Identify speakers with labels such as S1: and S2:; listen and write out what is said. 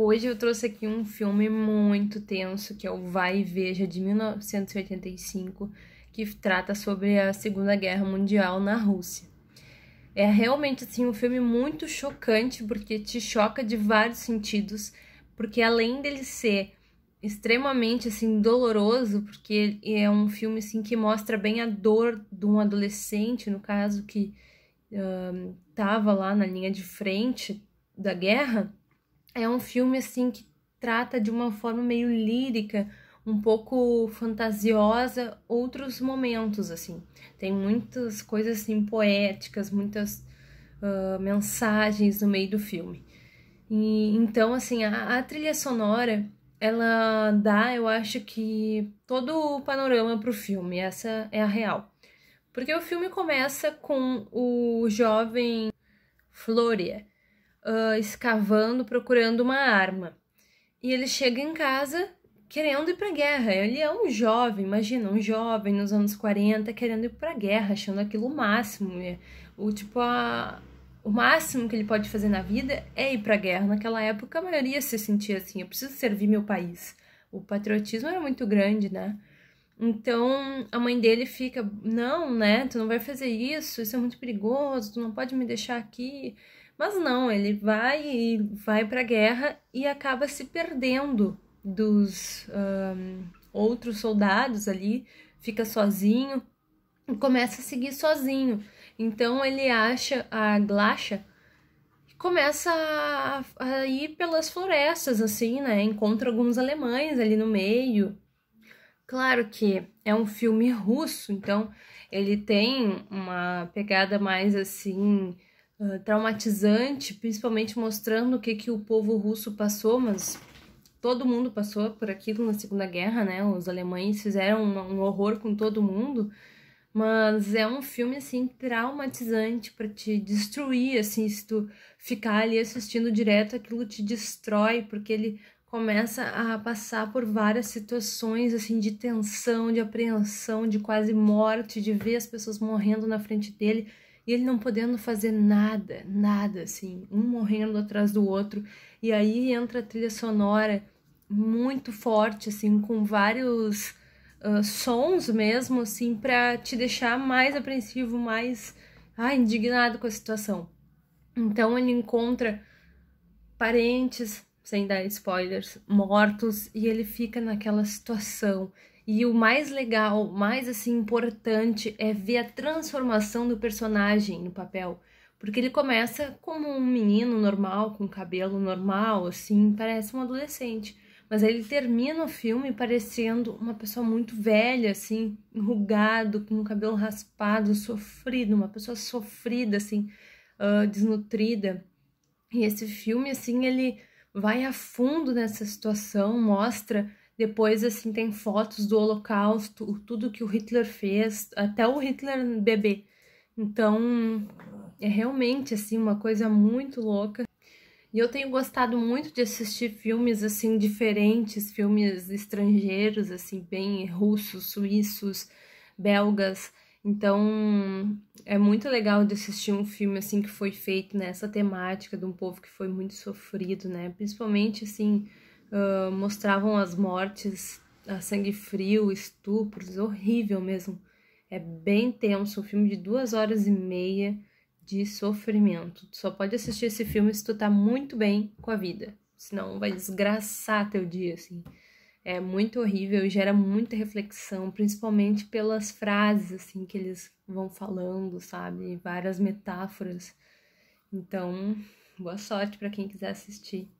S1: Hoje eu trouxe aqui um filme muito tenso, que é o Vai e Veja, de 1985, que trata sobre a Segunda Guerra Mundial na Rússia. É realmente assim um filme muito chocante, porque te choca de vários sentidos, porque além dele ser extremamente assim doloroso, porque é um filme assim que mostra bem a dor de um adolescente, no caso que estava lá na linha de frente da guerra, é um filme assim que trata de uma forma meio lírica, um pouco fantasiosa, outros momentos assim. Tem muitas coisas assim poéticas, muitas uh, mensagens no meio do filme. E então assim a, a trilha sonora ela dá, eu acho que todo o panorama para o filme. Essa é a real. Porque o filme começa com o jovem Floria, uh, escavando, procurando uma arma. E ele chega em casa querendo ir para guerra. Ele é um jovem, imagina, um jovem nos anos 40 querendo ir para guerra, achando aquilo o máximo. Né? O tipo a... o máximo que ele pode fazer na vida é ir para guerra. Naquela época a maioria se sentia assim, eu preciso servir meu país. O patriotismo era muito grande, né? Então a mãe dele fica, não, né? Tu não vai fazer isso, isso é muito perigoso, tu não pode me deixar aqui. Mas não, ele vai e vai para a guerra e acaba se perdendo dos um, outros soldados ali, fica sozinho e começa a seguir sozinho. Então ele acha a Glacha e começa a, a ir pelas florestas, assim, né? Encontra alguns alemães ali no meio. Claro que é um filme russo, então ele tem uma pegada mais assim traumatizante, principalmente mostrando o que, que o povo russo passou, mas todo mundo passou por aquilo na Segunda Guerra, né? Os alemães fizeram um, um horror com todo mundo, mas é um filme assim traumatizante para te destruir, assim, se tu ficar ali assistindo direto, aquilo te destrói, porque ele começa a passar por várias situações assim de tensão, de apreensão, de quase morte, de ver as pessoas morrendo na frente dele e ele não podendo fazer nada, nada assim, um morrendo atrás do outro. E aí entra a trilha sonora muito forte, assim, com vários uh, sons mesmo, assim, para te deixar mais apreensivo, mais ah, indignado com a situação. Então ele encontra parentes, sem dar spoilers, mortos, e ele fica naquela situação. E o mais legal, mais assim importante é ver a transformação do personagem no papel, porque ele começa como um menino normal, com cabelo normal, assim, parece um adolescente. Mas aí ele termina o filme parecendo uma pessoa muito velha, assim, enrugado, com o cabelo raspado, sofrido, uma pessoa sofrida, assim, uh, desnutrida. E esse filme, assim, ele vai a fundo nessa situação, mostra depois, assim, tem fotos do holocausto, tudo que o Hitler fez, até o Hitler bebê. Então, é realmente, assim, uma coisa muito louca. E eu tenho gostado muito de assistir filmes, assim, diferentes, filmes estrangeiros, assim, bem russos, suíços, belgas. Então, é muito legal de assistir um filme, assim, que foi feito nessa temática de um povo que foi muito sofrido, né? Principalmente, assim uh, mostravam as mortes a sangue frio, estupros, horrível mesmo. É bem tenso, um filme de duas horas e meia de sofrimento. Tu só pode assistir esse filme se tu tá muito bem com a vida, senão vai desgraçar teu dia, assim. É muito horrível e gera muita reflexão, principalmente pelas frases, assim, que eles vão falando, sabe? Várias metáforas. Então, boa sorte para quem quiser assistir.